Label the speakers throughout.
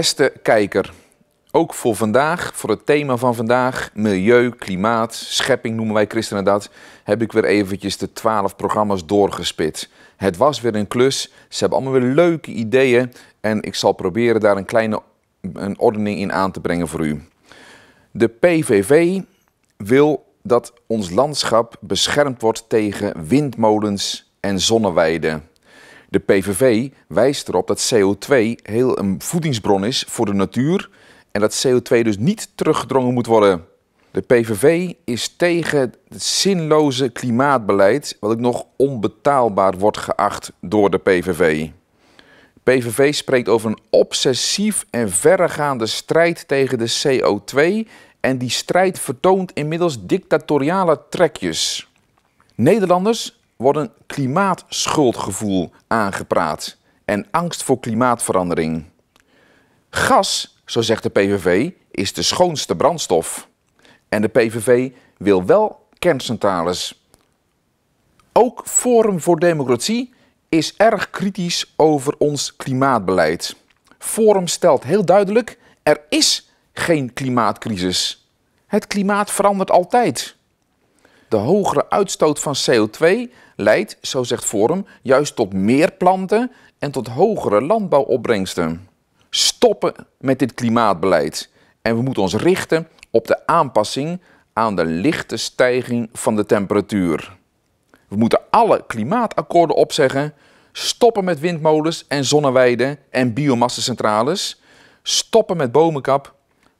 Speaker 1: Beste kijker, ook voor vandaag, voor het thema van vandaag, milieu, klimaat, schepping noemen wij christenen dat, heb ik weer eventjes de twaalf programma's doorgespit. Het was weer een klus, ze hebben allemaal weer leuke ideeën en ik zal proberen daar een kleine een ordening in aan te brengen voor u. De PVV wil dat ons landschap beschermd wordt tegen windmolens en zonneweiden. De PVV wijst erop dat CO2 heel een voedingsbron is voor de natuur en dat CO2 dus niet teruggedrongen moet worden. De PVV is tegen het zinloze klimaatbeleid, wat nog onbetaalbaar wordt geacht door de PVV. PVV spreekt over een obsessief en verregaande strijd tegen de CO2 en die strijd vertoont inmiddels dictatoriale trekjes. Nederlanders worden klimaatschuldgevoel aangepraat en angst voor klimaatverandering. Gas, zo zegt de PVV, is de schoonste brandstof. En de PVV wil wel kerncentrales. Ook Forum voor Democratie is erg kritisch over ons klimaatbeleid. Forum stelt heel duidelijk: er is geen klimaatcrisis. Het klimaat verandert altijd. De hogere uitstoot van CO2 leidt, zo zegt Forum, juist tot meer planten en tot hogere landbouwopbrengsten. Stoppen met dit klimaatbeleid en we moeten ons richten op de aanpassing aan de lichte stijging van de temperatuur. We moeten alle klimaatakkoorden opzeggen, stoppen met windmolens en zonneweiden en biomassacentrales, stoppen met bomenkap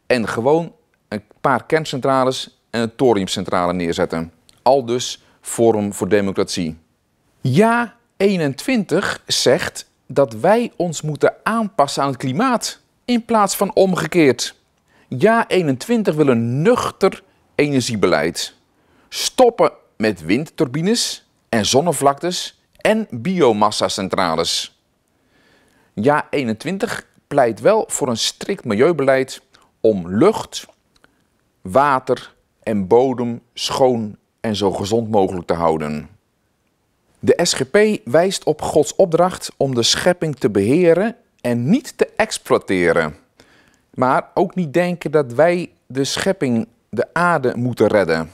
Speaker 1: en gewoon een paar kerncentrales en een thoriumcentrale neerzetten aldus Forum voor Democratie. Ja 21 zegt dat wij ons moeten aanpassen aan het klimaat in plaats van omgekeerd. Ja 21 wil een nuchter energiebeleid. Stoppen met windturbines en zonnevlaktes en biomassa-centrales. Ja 21 pleit wel voor een strikt milieubeleid om lucht, water en bodem schoon en zo gezond mogelijk te houden. De SGP wijst op Gods opdracht om de schepping te beheren en niet te exploiteren. Maar ook niet denken dat wij de schepping, de aarde, moeten redden.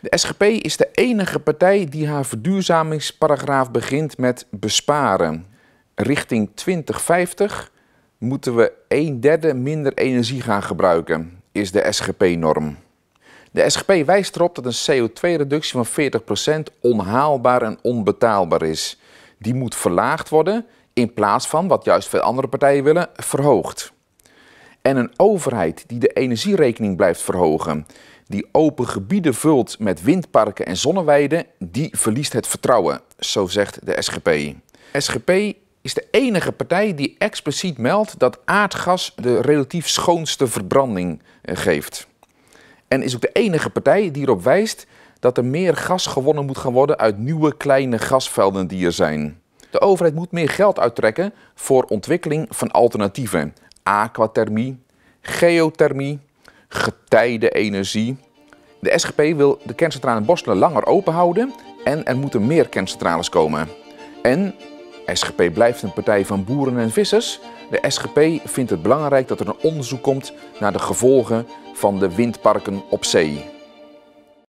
Speaker 1: De SGP is de enige partij die haar verduurzamingsparagraaf begint met besparen. Richting 2050 moeten we een derde minder energie gaan gebruiken, is de SGP-norm. De SGP wijst erop dat een CO2-reductie van 40% onhaalbaar en onbetaalbaar is. Die moet verlaagd worden in plaats van, wat juist veel andere partijen willen, verhoogd. En een overheid die de energierekening blijft verhogen, die open gebieden vult met windparken en zonneweiden, die verliest het vertrouwen, zo zegt de SGP. SGP is de enige partij die expliciet meldt dat aardgas de relatief schoonste verbranding eh, geeft. En is ook de enige partij die erop wijst dat er meer gas gewonnen moet gaan worden uit nieuwe kleine gasvelden die er zijn. De overheid moet meer geld uittrekken voor ontwikkeling van alternatieven. Aquathermie, geothermie, getijdenenergie. De SGP wil de kerncentrale in langer open houden en er moeten meer kerncentrales komen. En SGP blijft een partij van boeren en vissers, de SGP vindt het belangrijk dat er een onderzoek komt naar de gevolgen van de windparken op zee.